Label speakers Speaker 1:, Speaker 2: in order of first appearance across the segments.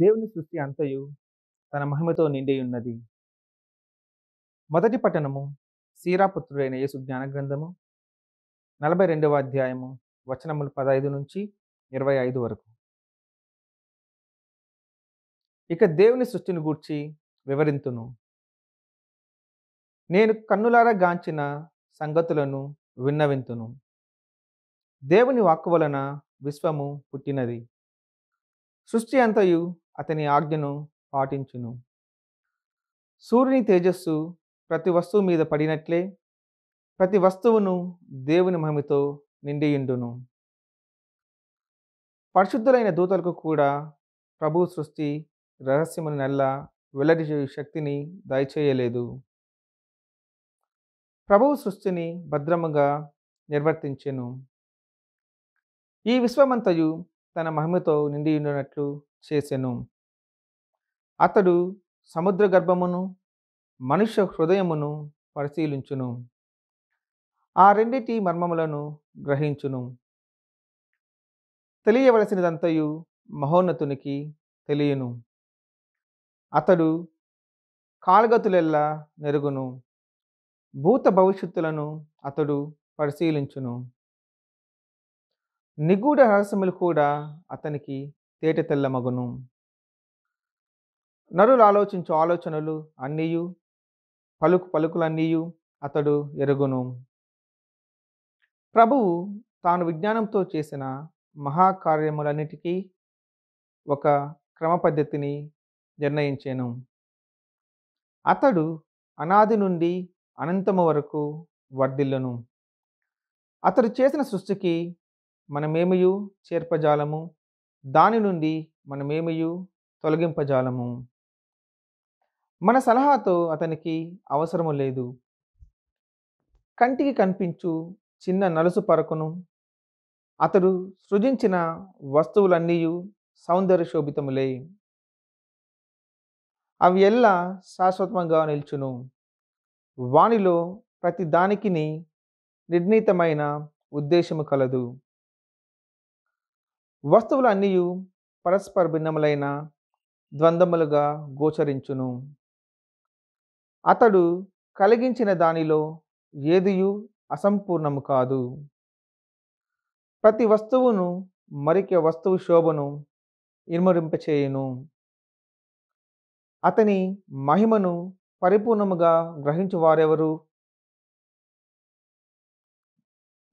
Speaker 1: దేవుని సృష్టి అంతయు తన మహిమతో నిండి ఉన్నది మొదటి పట్టణము సీరాపుత్రుడైన యేసు జ్ఞాన గ్రంథము నలభై రెండవ అధ్యాయము వచనములు పదహైదు నుంచి ఇరవై ఐదు వరకు ఇక దేవుని సృష్టిని గూర్చి వివరింతును నేను కన్నులారా గాంచిన సంగతులను విన్నవింతును దేవుని వాక్కు వలన విశ్వము పుట్టినది సృష్టి అంతయు అతని ఆజ్ఞను పాటించును సూర్యుని తేజస్సు ప్రతి వస్తువు మీద పడినట్లే ప్రతి వస్తువును దేవుని మహిమతో నిండియుండును పరిశుద్ధులైన దూతలకు కూడా ప్రభు సృష్టి రహస్యమును నెల్లా వెల్లడి శక్తిని దయచేయలేదు ప్రభువు సృష్టిని భద్రముగా నిర్వర్తించెను ఈ విశ్వమంతయు తన మహిమతో ఉండినట్లు చేసెను అతడు సముద్ర గర్భమును మనుష్య హృదయమును పరిశీలించును ఆ రెండిటి మర్మములను గ్రహించును తెలియవలసినదంతయు మహోన్నతునికి తెలియను అతడు కాలగతులెల్లా నెరుగును భూత భవిష్యత్తులను అతడు పరిశీలించును నిగూఢ రహస్యములు కూడా అతనికి తేట మగును నరులు ఆలోచించు ఆలోచనలు అన్నీయు పలుకు పలుకులన్నీయు అతడు ఎరుగును ప్రభువు తాను విజ్ఞానంతో చేసిన మహాకార్యములన్నిటికీ ఒక క్రమ పద్ధతిని నిర్ణయించాను అతడు అనాది నుండి అనంతము వరకు వర్ధిల్లును అతడు చేసిన సృష్టికి మనమేమియు చేర్పజాలము దాని నుండి మనమేమయు తొలగింపజాలము మన సలహాతో అతనికి అవసరము లేదు కంటికి కనిపించు చిన్న నలుసు పరకును అతడు సృజించిన వస్తువులన్నీ సౌందర్య శోభితములే అవి ఎల్లా శాశ్వతంగా నిల్చును వానిలో ప్రతి దానికి నిర్ణీతమైన ఉద్దేశము కలదు వస్తువులు అన్నీ పరస్పర భిన్నములైన ద్వంద్వములుగా గోచరించును అతడు కలిగించిన దానిలో ఏదియు అసంపూర్ణము కాదు ప్రతి వస్తువును మరికే వస్తువు శోభను ఇనుమరింపచేయును అతని మహిమను పరిపూర్ణముగా గ్రహించు వారెవరు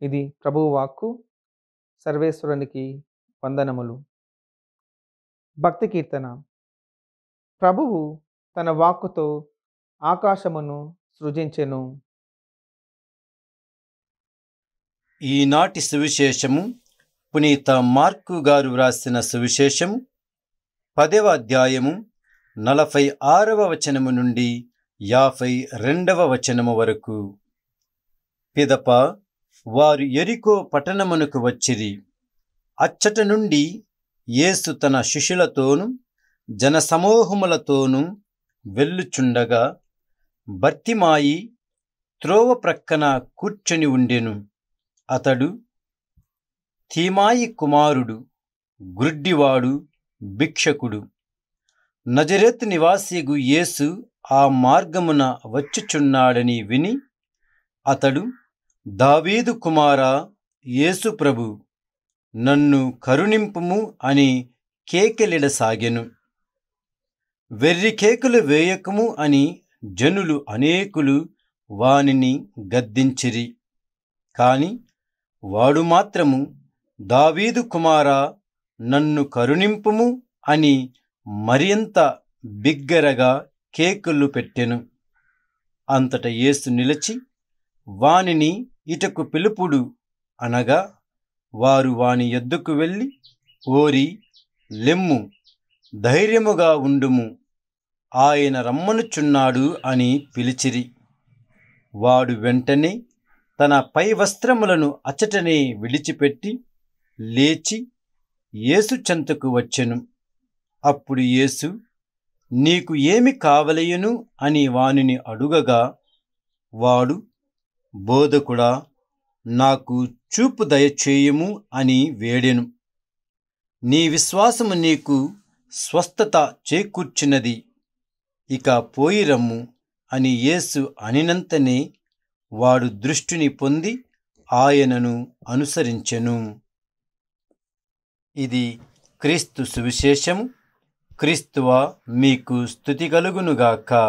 Speaker 1: ఇది ప్రభువాక్కు సర్వేశ్వరునికి వందనములు భక్తి కీర్తన ప్రభువు తన వాక్కుతో ఆకాశమును సృజించెను
Speaker 2: ఈనాటి సువిశేషము పునీత మార్కు గారు వ్రాసిన సువిశేషం పదవ అధ్యాయము నలభై ఆరవ వచనము నుండి యాభై రెండవ వచనము వరకు పిదప వారు ఎరికో పట్టణమునకు వచ్చిరి అచ్చట నుండి యేసు తన శిష్యులతోనూ జనసమూహములతోనూ వెళ్ళుచుండగా బర్తిమాయి త్రోవ ప్రక్కన కూర్చొని ఉండెను అతడు తీమాయి కుమారుడు గుడ్డివాడు భిక్షకుడు నజరేత్ నివాసిగు యేసు ఆ మార్గమున వచ్చుచున్నాడని విని అతడు దావీదు కుమారా యేసు ప్రభు నన్ను కరుణింపుము అని కేకెలిడసాగెను వెర్రి కేకులు వేయకము అని జనులు అనేకులు వానిని గద్దించిరి కాని వాడు మాత్రము దావీదు కుమారా నన్ను కరుణింపుము అని మరింత బిగ్గరగా కేకులు పెట్టెను అంతట ఏసు నిలిచి వానిని ఇటకు పిలుపుడు అనగా వారు వాని ఎద్దుకు వెళ్ళి ఓరి లెమ్ము ధైర్యముగా ఉండుము ఆయన రమ్మనుచున్నాడు అని పిలిచిరి వాడు వెంటనే తన పై వస్త్రములను అచటనే విడిచిపెట్టి లేచి యేసు చెంతకు వచ్చెను అప్పుడు యేసు నీకు ఏమి కావలయను అని వానిని అడుగగా వాడు బోధకుడా నాకు చూపు దయచేయుము అని వేడెను నీ విశ్వాసము నీకు స్వస్థత చేకూర్చినది ఇక పోయిరమ్ము అని యేసు అనినంతనే వాడు దృష్టిని పొంది ఆయనను అనుసరించెను ఇది క్రీస్తు సువిశేషము క్రీస్తువా మీకు స్థుతి కలుగునుగాక